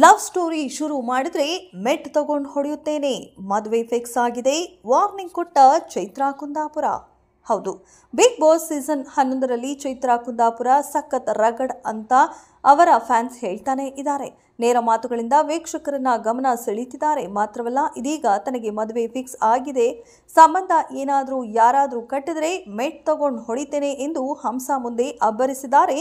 love story ಶುರು ಮಾಡಿದ್ರೆ ಮೆಟ್ ತಗೊಂಡು ಹೊಡೆಯುತ್ತೇನೆ ಮದುವೆ ಫಿಕ್ಸ್ ಆಗಿದೆ ವಾರ್ನಿಂಗ್ ಕೊಟ್ಟ ಚೈತ್ರಾ ಕುಂದಾಪುರ ಹೌದು ಬಿಗ್ ಬಾಸ್ ಸೀಸನ್ ಹನ್ನೊಂದರಲ್ಲಿ ಚೈತ್ರಾ ಕುಂದಾಪುರ ಸಖತ್ ರಗಡ್ ಅಂತ ಅವರ ಫ್ಯಾನ್ಸ್ ಹೇಳ್ತಾನೆ ಇದ್ದಾರೆ ನೇರ ಮಾತುಗಳಿಂದ ವೀಕ್ಷಕರನ್ನ ಗಮನ ಸೆಳೀತಿದ್ದಾರೆ ಮಾತ್ರವಲ್ಲ ಇದೀಗ ತನಗೆ ಮದುವೆ ಫಿಕ್ಸ್ ಆಗಿದೆ ಸಂಬಂಧ ಏನಾದರೂ ಯಾರಾದರೂ ಕಟ್ಟಿದರೆ ಮೆಟ್ ತಗೊಂಡು ಹೊಡಿತೇನೆ ಎಂದು ಹಂಸ ಮುಂದೆ ಅಬ್ಬರಿಸಿದ್ದಾರೆ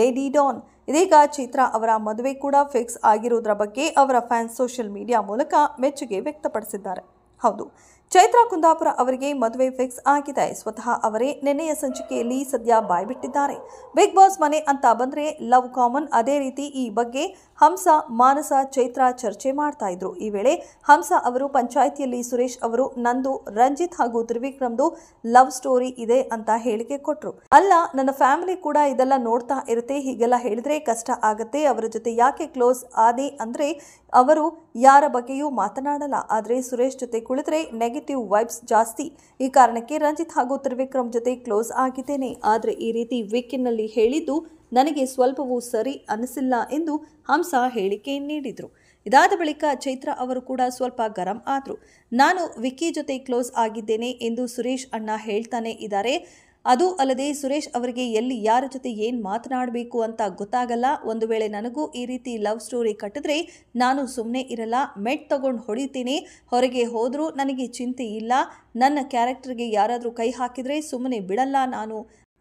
ಲೇಡಿ ಡಾನ್ ಇದೀಗ ಚಿತ್ರ ಅವರ ಮದುವೆ ಕೂಡ ಫಿಕ್ಸ್ ಆಗಿರುವುದರ ಬಗ್ಗೆ ಅವರ ಫ್ಯಾನ್ಸ್ ಸೋಷಿಯಲ್ ಮೀಡಿಯಾ ಮೂಲಕ ಮೆಚ್ಚುಗೆ ವ್ಯಕ್ತಪಡಿಸಿದ್ದಾರೆ ಹೌದು ಚೈತ್ರಾ ಕುಂದಾಪುರ ಅವರಿಗೆ ಮದುವೆ ಫಿಕ್ಸ್ ಆಗಿದೆ ಸ್ವತಃ ಅವರೇ ನಿನ್ನೆಯ ಸಂಚಿಕೆಯಲ್ಲಿ ಸದ್ಯ ಬಾಯ್ಬಿಟ್ಟಿದ್ದಾರೆ ಬಿಗ್ ಬಾಸ್ ಮನೆ ಅಂತ ಬಂದರೆ ಲವ್ ಕಾಮನ್ ಅದೇ ರೀತಿ ಈ ಬಗ್ಗೆ ಹಂಸ ಮಾನಸ ಚೈತ್ರಾ ಚರ್ಚೆ ಮಾಡ್ತಾ ಇದ್ರು ಈ ವೇಳೆ ಹಂಸ ಅವರು ಪಂಚಾಯಿತಿಯಲ್ಲಿ ಸುರೇಶ್ ಅವರು ನಂದು ರಂಜಿತ್ ಹಾಗೂ ತ್ರಿವಿಕ್ರಮ್ದು ಲವ್ ಸ್ಟೋರಿ ಇದೆ ಅಂತ ಹೇಳಿಕೆ ಕೊಟ್ಟರು ಅಲ್ಲ ನನ್ನ ಫ್ಯಾಮಿಲಿ ಕೂಡ ಇದೆಲ್ಲ ನೋಡ್ತಾ ಇರುತ್ತೆ ಹೀಗೆಲ್ಲ ಹೇಳಿದ್ರೆ ಕಷ್ಟ ಆಗುತ್ತೆ ಅವರ ಜೊತೆ ಯಾಕೆ ಕ್ಲೋಸ್ ಆದೆ ಅಂದ್ರೆ ಅವರು ಯಾರ ಬಗ್ಗೆಯೂ ಮಾತನಾಡಲ್ಲ ಆದರೆ ಸುರೇಶ್ ಜೊತೆ ಕುಳಿತರೆ ನೆಗೆಟಿವ್ ವೈಬ್ಸ್ ಜಾಸ್ತಿ ಈ ಕಾರಣಕ್ಕೆ ರಂಜಿತ್ ಹಾಗೂ ತ್ರಿವಿಕ್ರಮ್ ಜೊತೆ ಕ್ಲೋಸ್ ಆಗಿದ್ದೇನೆ ಆದರೆ ಈ ರೀತಿ ವಿಕಿನಲ್ಲಿ ಹೇಳಿದ್ದು ನನಗೆ ಸ್ವಲ್ಪವೂ ಸರಿ ಅನಿಸಿಲ್ಲ ಎಂದು ಹಂಸ ಹೇಳಿಕೆ ನೀಡಿದರು ಇದಾದ ಬಳಿಕ ಚೈತ್ರ ಅವರು ಕೂಡ ಸ್ವಲ್ಪ ಗರಂ ಆದರು ನಾನು ವಿಕ್ಕಿ ಜೊತೆ ಕ್ಲೋಸ್ ಆಗಿದ್ದೇನೆ ಎಂದು ಸುರೇಶ್ ಅಣ್ಣ ಹೇಳ್ತಾನೆ ಇದ್ದಾರೆ ಅದು ಅಲ್ಲದೆ ಸುರೇಶ್ ಅವರಿಗೆ ಎಲ್ಲಿ ಯಾರ ಜೊತೆ ಏನು ಮಾತನಾಡಬೇಕು ಅಂತ ಗೊತ್ತಾಗಲ್ಲ ಒಂದು ವೇಳೆ ನನಗೂ ಈ ರೀತಿ ಲವ್ ಸ್ಟೋರಿ ಕಟ್ಟಿದ್ರೆ ನಾನು ಸುಮ್ಮನೆ ಇರಲ್ಲ ಮೆಟ್ ತಗೊಂಡು ಹೊಡಿತೀನಿ ಹೊರಗೆ ಹೋದರೂ ನನಗೆ ಚಿಂತೆ ಇಲ್ಲ ನನ್ನ ಕ್ಯಾರೆಕ್ಟರ್ಗೆ ಯಾರಾದರೂ ಕೈ ಹಾಕಿದರೆ ಸುಮ್ಮನೆ ಬಿಡಲ್ಲ ನಾನು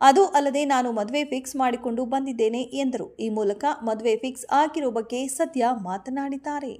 ಅದು ಅಲ್ಲದೆ ನಾನು ಮದುವೆ ಫಿಕ್ಸ್ ಮಾಡಿಕೊಂಡು ಬಂದಿದ್ದೇನೆ ಎಂದರು ಈ ಮೂಲಕ ಮದುವೆ ಫಿಕ್ಸ್ ಆಗಿರೋ ಬಗ್ಗೆ ಸದ್ಯ ಮಾತನಾಡಿದ್ದಾರೆ